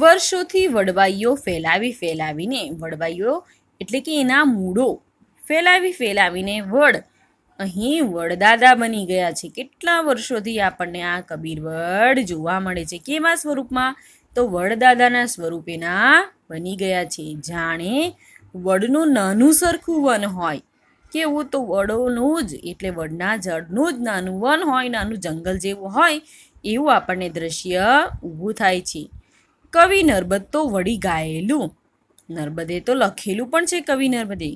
વર્ષોથી વડવાઈઓ ફેલાવી ફેલાવીને વડવાઈઓ એટલે કે એના મૂળો ફેલાવી ફેલાવીને વડ અહીં વડદાદા બની ગયા છે કેટલા વર્ષોથી આપણને આ કબીર વડ જોવા મળે છે કેવા સ્વરૂપમાં તો વડદાદાના સ્વરૂપેના બની ગયા છે જાણે વડનું નાનું સરખું વન હોય કેવું તો વડોનું જ એટલે વડના જળનું જ નાનું વન હોય નાનું જંગલ જેવું હોય એવું આપણને દ્રશ્ય ઊભું થાય છે કવિ નર્બદ તો વળી ગાયેલું નર્બદે તો લખેલું પણ છે કવિ નર્બદે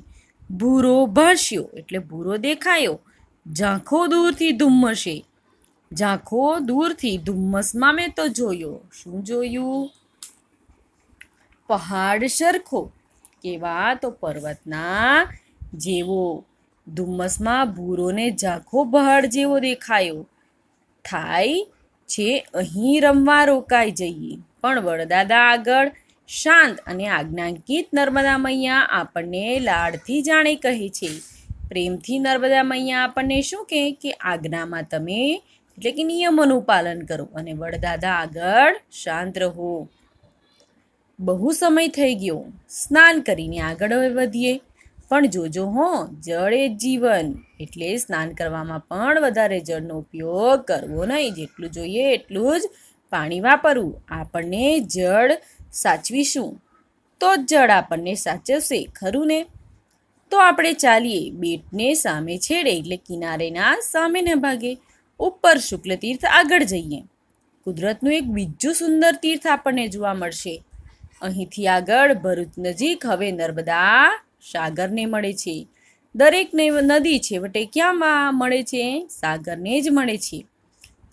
ભૂરો ભાષ્યો એટલે ભૂરો દેખાયો ઝાંખો દૂરથી ધુમ્મસે ઝાંખો દૂરથી ધુમ્મસમાં મેં તો જોયો શું જોયું પહાડ સરખો કેવા તો પર્વતના જેવો ધુમ્મસમાં ભૂરોને ઝાંખો પહાડ જેવો દેખાયો થાય છે અહીં રમવા રોકાઈ જઈએ પણ વડદાદા આગળ શાંત અને આજ્ઞાગીત નર્મદા મૈયા આપણને લાડથી જાણે કહે છે પ્રેમથી નર્મદા મૈયા આપણને શું કહે કે આજ્ઞામાં તમે એટલે કે નિયમોનું પાલન કરો અને વડદાદા આગળ શાંત રહો બહુ સમય થઈ ગયો સ્નાન કરીને આગળ વધીએ પણ જોજો હો જળ એ જીવન એટલે સ્નાન કરવામાં પણ વધારે જળનો ઉપયોગ કરવો નહીં જેટલું જોઈએ એટલું જ પાણી વાપરવું આપણને જળ સાચવીશું તો જ જળ આપણને સાચવશે ખરું ને તો આપણે ચાલીએ બેટને સામે છેડે એટલે કિનારેના સામેના ભાગે ઉપર શુક્લ તીર્થ આગળ જઈએ કુદરતનું એક બીજું સુંદર તીર્થ આપણને જોવા મળશે અહીંથી આગળ ભરૂચ નજીક હવે નર્મદા સાગરને મળે છે દરેક નદી છેવટે ક્યાં મળે છે સાગરને જ મળે છે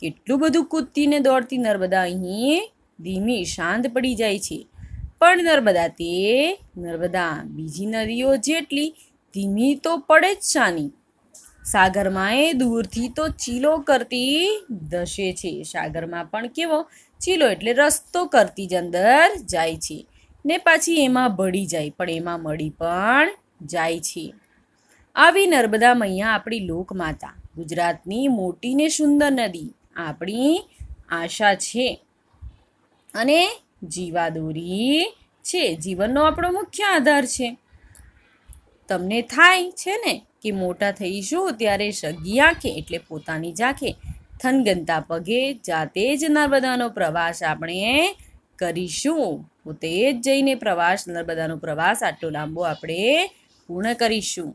કેટલું બધું કૂદતીને દોડતી નર્મદા અહીં ધીમી શાંત પડી જાય છે પણ નર્મદા તે નર્મદા બીજી નદીઓ જેટલી ધીમી તો પડે જ શાની સાગરમાં એ દૂરથી તો ચીલો કરતી દશે છે સાગરમાં પણ કેવો ચીલો એટલે રસ્તો કરતી જ અંદર જાય છે ને પાછી એમાં ભળી જાય પણ એમાં મળી પણ જાય છે આવી નર્મદા મૈયા આપણી લોકમાતા ગુજરાતની મોટી ને સુંદર નદી આપણી આશા છે અને જીવાદોરી છે જીવનનો આપણો મુખ્ય આધાર છે તમને થાય છે ને કે મોટા થઈશું ત્યારે સગી આંખે એટલે પોતાની જાખે થનગનતા પગે જાતે જ નર્મદાનો પ્રવાસ આપણે કરીશું પોતે જ જઈને પ્રવાસ નર્મદાનો પ્રવાસ આટલો લાંબો આપણે પૂર્ણ કરીશું